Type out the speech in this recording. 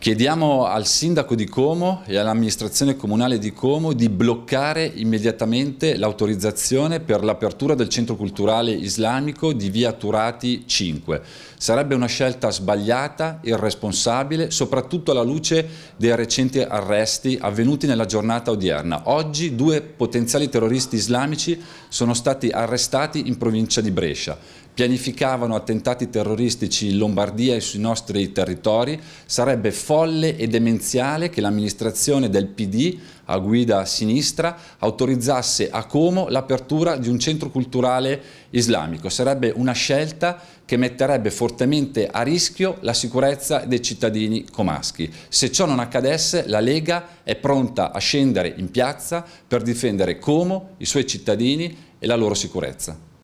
Chiediamo al sindaco di Como e all'amministrazione comunale di Como di bloccare immediatamente l'autorizzazione per l'apertura del centro culturale islamico di via Turati 5. Sarebbe una scelta sbagliata, irresponsabile, soprattutto alla luce dei recenti arresti avvenuti nella giornata odierna. Oggi due potenziali terroristi islamici sono stati arrestati in provincia di Brescia pianificavano attentati terroristici in Lombardia e sui nostri territori, sarebbe folle e demenziale che l'amministrazione del PD, a guida sinistra, autorizzasse a Como l'apertura di un centro culturale islamico. Sarebbe una scelta che metterebbe fortemente a rischio la sicurezza dei cittadini comaschi. Se ciò non accadesse, la Lega è pronta a scendere in piazza per difendere Como, i suoi cittadini e la loro sicurezza.